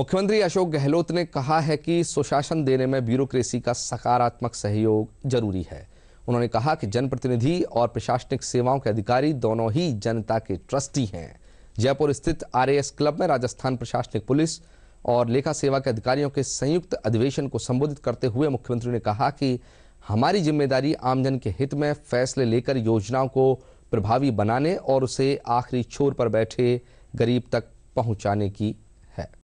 मुख्यमंत्री अशोक गहलोत ने कहा है कि सुशासन देने में ब्यूरोक्रेसी का सकारात्मक सहयोग जरूरी है उन्होंने कहा कि जनप्रतिनिधि और प्रशासनिक सेवाओं के अधिकारी दोनों ही जनता के ट्रस्टी हैं जयपुर स्थित आरएएस क्लब में राजस्थान प्रशासनिक पुलिस और लेखा सेवा के अधिकारियों के संयुक्त अधिवेशन को संबोधित करते हुए मुख्यमंत्री ने कहा कि हमारी जिम्मेदारी आमजन के हित में फैसले लेकर योजनाओं को प्रभावी बनाने और उसे आखिरी छोर पर बैठे गरीब तक पहुंचाने की है